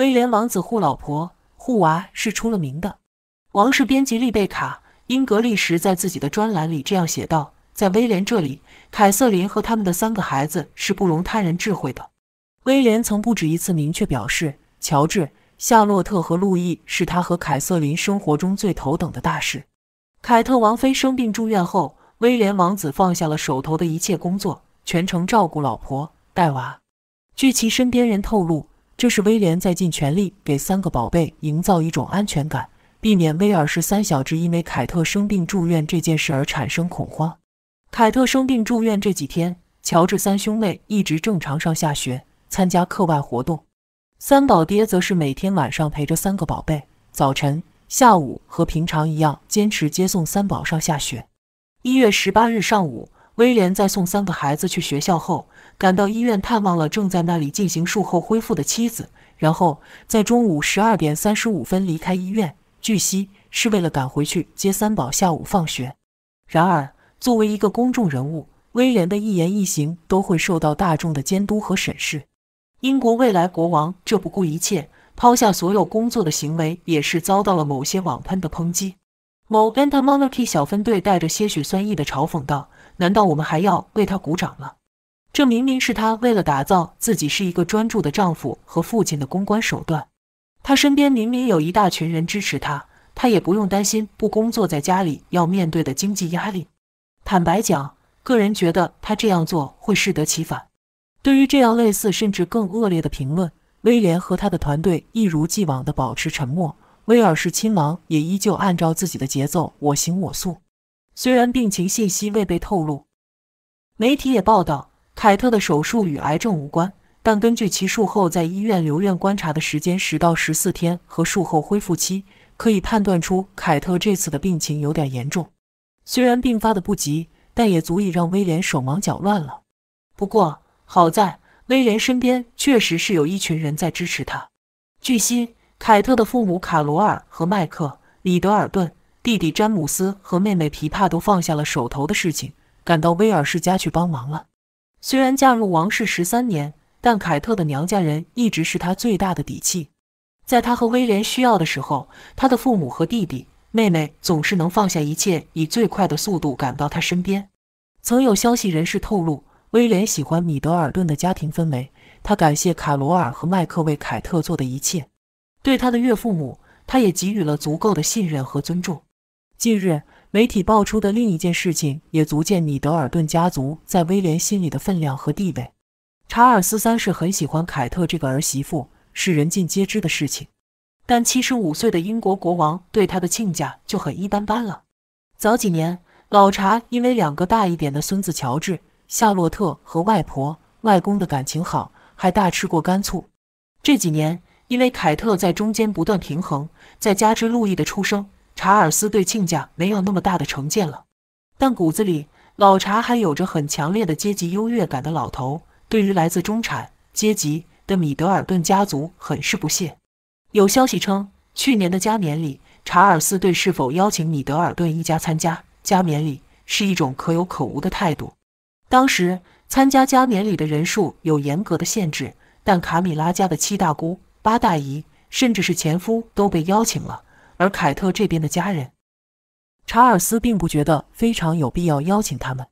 威廉王子护老婆、护娃是出了名的。王室编辑丽贝卡·英格利什在自己的专栏里这样写道：“在威廉这里，凯瑟琳和他们的三个孩子是不容他人智慧的。”威廉曾不止一次明确表示，乔治、夏洛特和路易是他和凯瑟琳生活中最头等的大事。凯特王妃生病住院后，威廉王子放下了手头的一切工作，全程照顾老婆带娃。据其身边人透露。这是威廉在尽全力给三个宝贝营造一种安全感，避免威尔士三小只因为凯特生病住院这件事而产生恐慌。凯特生病住院这几天，乔治三兄妹一直正常上下学，参加课外活动。三宝爹则是每天晚上陪着三个宝贝，早晨、下午和平常一样坚持接送三宝上下学。一月十八日上午。威廉在送三个孩子去学校后，赶到医院探望了正在那里进行术后恢复的妻子，然后在中午十二点三十五分离开医院。据悉，是为了赶回去接三宝下午放学。然而，作为一个公众人物，威廉的一言一行都会受到大众的监督和审视。英国未来国王这不顾一切、抛下所有工作的行为，也是遭到了某些网喷的抨击。某 Anti Monarchy 小分队带着些许酸意的嘲讽道。难道我们还要为他鼓掌吗？这明明是他为了打造自己是一个专注的丈夫和父亲的公关手段。他身边明明有一大群人支持他，他也不用担心不工作在家里要面对的经济压力。坦白讲，个人觉得他这样做会适得其反。对于这样类似甚至更恶劣的评论，威廉和他的团队一如既往地保持沉默。威尔士亲王也依旧按照自己的节奏我行我素。虽然病情信息未被透露，媒体也报道凯特的手术与癌症无关，但根据其术后在医院留院观察的时间十到十四天和术后恢复期，可以判断出凯特这次的病情有点严重。虽然病发的不急，但也足以让威廉手忙脚乱了。不过好在威廉身边确实是有一群人在支持他。据悉，凯特的父母卡罗尔和迈克里德尔顿。弟弟詹姆斯和妹妹琵琶都放下了手头的事情，赶到威尔士家去帮忙了。虽然嫁入王室十三年，但凯特的娘家人一直是她最大的底气。在她和威廉需要的时候，她的父母和弟弟妹妹总是能放下一切，以最快的速度赶到她身边。曾有消息人士透露，威廉喜欢米德尔顿的家庭氛围，他感谢卡罗尔和麦克为凯特做的一切，对他的岳父母，他也给予了足够的信任和尊重。近日，媒体爆出的另一件事情也足见米德尔顿家族在威廉心里的分量和地位。查尔斯三世很喜欢凯特这个儿媳妇，是人尽皆知的事情。但七十五岁的英国国王对他的亲家就很一般般了。早几年，老查因为两个大一点的孙子乔治、夏洛特和外婆、外公的感情好，还大吃过干醋。这几年，因为凯特在中间不断平衡，再加之路易的出生。查尔斯对亲家没有那么大的成见了，但骨子里老查还有着很强烈的阶级优越感的老头，对于来自中产阶级的米德尔顿家族很是不屑。有消息称，去年的加冕礼，查尔斯对是否邀请米德尔顿一家参加加冕礼是一种可有可无的态度。当时参加加冕礼的人数有严格的限制，但卡米拉家的七大姑八大姨，甚至是前夫都被邀请了。而凯特这边的家人，查尔斯并不觉得非常有必要邀请他们。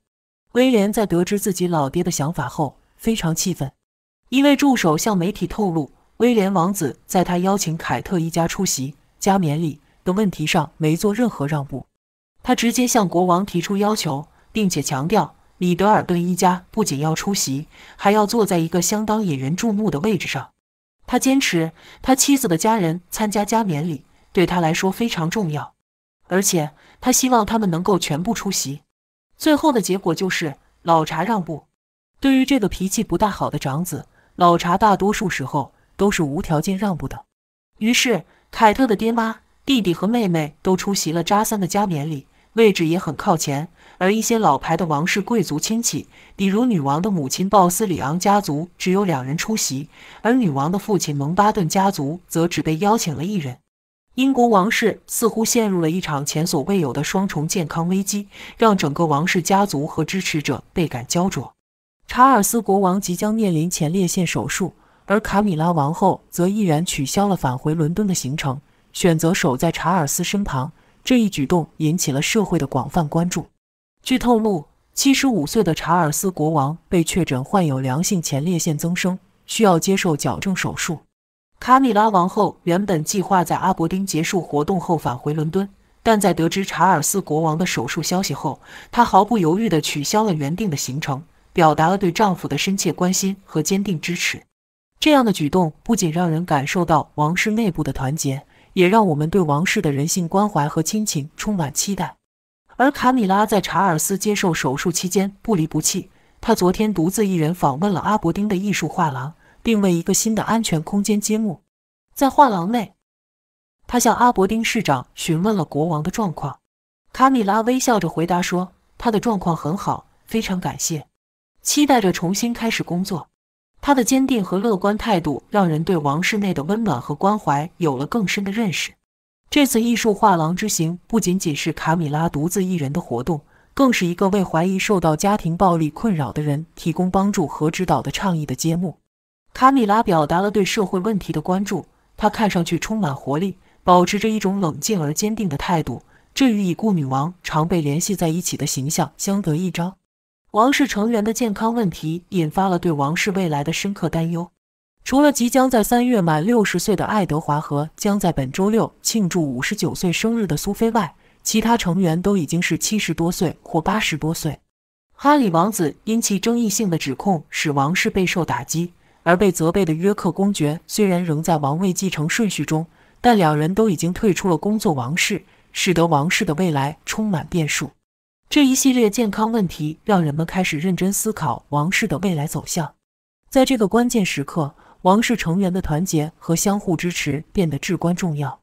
威廉在得知自己老爹的想法后，非常气愤。一位助手向媒体透露，威廉王子在他邀请凯特一家出席加冕礼的问题上没做任何让步，他直接向国王提出要求，并且强调米德尔顿一家不仅要出席，还要坐在一个相当引人注目的位置上。他坚持他妻子的家人参加加冕礼。对他来说非常重要，而且他希望他们能够全部出席。最后的结果就是老茶让步。对于这个脾气不大好的长子，老茶大多数时候都是无条件让步的。于是，凯特的爹妈、弟弟和妹妹都出席了扎三的加冕礼，位置也很靠前。而一些老牌的王室贵族亲戚，比如女王的母亲鲍斯里昂家族，只有两人出席；而女王的父亲蒙巴顿家族则只被邀请了一人。英国王室似乎陷入了一场前所未有的双重健康危机，让整个王室家族和支持者倍感焦灼。查尔斯国王即将面临前列腺手术，而卡米拉王后则毅然取消了返回伦敦的行程，选择守在查尔斯身旁。这一举动引起了社会的广泛关注。据透露，七十五岁的查尔斯国王被确诊患有良性前列腺增生，需要接受矫正手术。卡米拉王后原本计划在阿伯丁结束活动后返回伦敦，但在得知查尔斯国王的手术消息后，她毫不犹豫地取消了原定的行程，表达了对丈夫的深切关心和坚定支持。这样的举动不仅让人感受到王室内部的团结，也让我们对王室的人性关怀和亲情充满期待。而卡米拉在查尔斯接受手术期间不离不弃，她昨天独自一人访问了阿伯丁的艺术画廊。并为一个新的安全空间揭幕。在画廊内，他向阿伯丁市长询问了国王的状况。卡米拉微笑着回答说：“他的状况很好，非常感谢，期待着重新开始工作。”他的坚定和乐观态度让人对王室内的温暖和关怀有了更深的认识。这次艺术画廊之行不仅仅是卡米拉独自一人的活动，更是一个为怀疑受到家庭暴力困扰的人提供帮助和指导的倡议的揭幕。卡米拉表达了对社会问题的关注，她看上去充满活力，保持着一种冷静而坚定的态度，这与已故女王常被联系在一起的形象相得益彰。王室成员的健康问题引发了对王室未来的深刻担忧。除了即将在三月满六十岁的爱德华和将在本周六庆祝五十九岁生日的苏菲外，其他成员都已经是七十多岁或八十多岁。哈里王子因其争议性的指控使王室备受打击。而被责备的约克公爵虽然仍在王位继承顺序中，但两人都已经退出了工作。王室使得王室的未来充满变数。这一系列健康问题让人们开始认真思考王室的未来走向。在这个关键时刻，王室成员的团结和相互支持变得至关重要。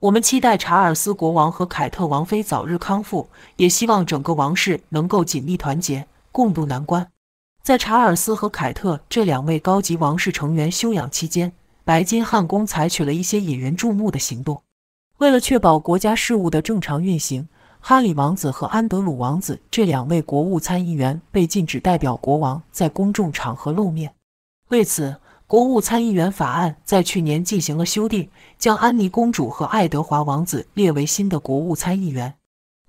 我们期待查尔斯国王和凯特王妃早日康复，也希望整个王室能够紧密团结，共度难关。在查尔斯和凯特这两位高级王室成员休养期间，白金汉宫采取了一些引人注目的行动。为了确保国家事务的正常运行，哈里王子和安德鲁王子这两位国务参议员被禁止代表国王在公众场合露面。为此，国务参议员法案在去年进行了修订，将安妮公主和爱德华王子列为新的国务参议员。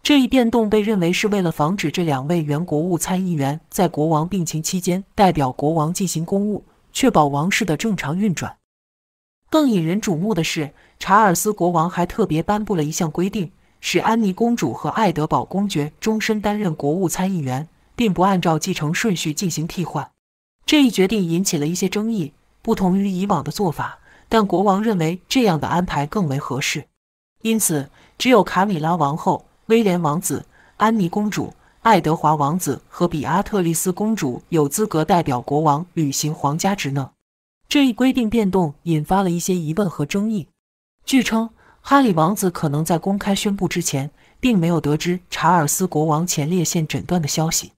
这一变动被认为是为了防止这两位原国务参议员在国王病情期间代表国王进行公务，确保王室的正常运转。更引人注目的是，查尔斯国王还特别颁布了一项规定，使安妮公主和爱德堡公爵终身担任国务参议员，并不按照继承顺序进行替换。这一决定引起了一些争议，不同于以往的做法，但国王认为这样的安排更为合适，因此只有卡米拉王后。威廉王子、安妮公主、爱德华王子和比阿特丽斯公主有资格代表国王履行皇家职能。这一规定变动引发了一些疑问和争议。据称，哈里王子可能在公开宣布之前，并没有得知查尔斯国王前列腺诊断的消息。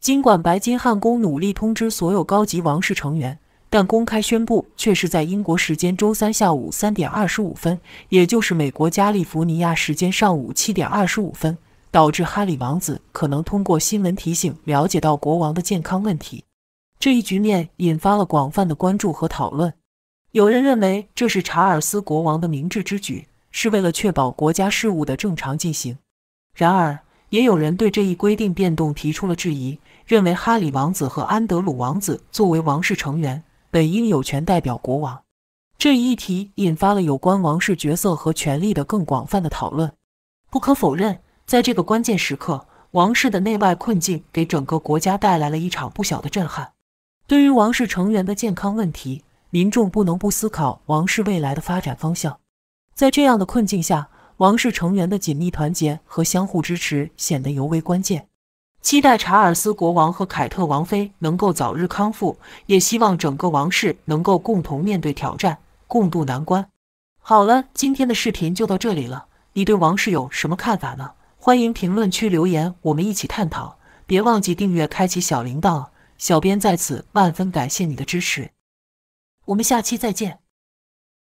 尽管白金汉宫努力通知所有高级王室成员。但公开宣布却是在英国时间周三下午三点二十五分，也就是美国加利福尼亚时间上午七点二十五分，导致哈里王子可能通过新闻提醒了解到国王的健康问题。这一局面引发了广泛的关注和讨论。有人认为这是查尔斯国王的明智之举，是为了确保国家事务的正常进行；然而，也有人对这一规定变动提出了质疑，认为哈里王子和安德鲁王子作为王室成员。本应有权代表国王，这一议题引发了有关王室角色和权力的更广泛的讨论。不可否认，在这个关键时刻，王室的内外困境给整个国家带来了一场不小的震撼。对于王室成员的健康问题，民众不能不思考王室未来的发展方向。在这样的困境下，王室成员的紧密团结和相互支持显得尤为关键。期待查尔斯国王和凯特王妃能够早日康复，也希望整个王室能够共同面对挑战，共度难关。好了，今天的视频就到这里了。你对王室有什么看法呢？欢迎评论区留言，我们一起探讨。别忘记订阅、开启小铃铛。小编在此万分感谢你的支持。我们下期再见。